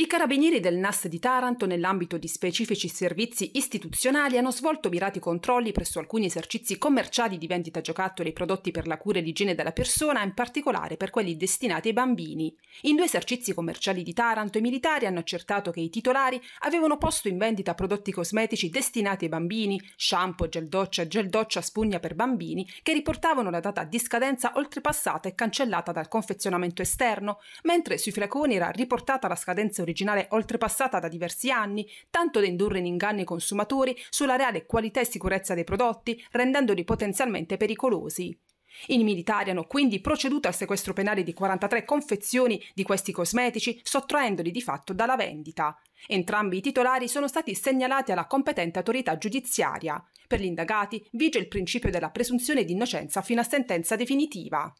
I carabinieri del NAS di Taranto, nell'ambito di specifici servizi istituzionali, hanno svolto mirati controlli presso alcuni esercizi commerciali di vendita giocattoli e prodotti per la cura e l'igiene della persona, in particolare per quelli destinati ai bambini. In due esercizi commerciali di Taranto i militari hanno accertato che i titolari avevano posto in vendita prodotti cosmetici destinati ai bambini, shampoo, gel doccia, gel doccia, spugna per bambini, che riportavano la data di scadenza oltrepassata e cancellata dal confezionamento esterno, mentre sui flaconi era riportata la scadenza originale originale oltrepassata da diversi anni, tanto da indurre in inganni i consumatori sulla reale qualità e sicurezza dei prodotti, rendendoli potenzialmente pericolosi. I militari hanno quindi proceduto al sequestro penale di 43 confezioni di questi cosmetici, sottraendoli di fatto dalla vendita. Entrambi i titolari sono stati segnalati alla competente autorità giudiziaria. Per gli indagati vige il principio della presunzione di innocenza fino a sentenza definitiva.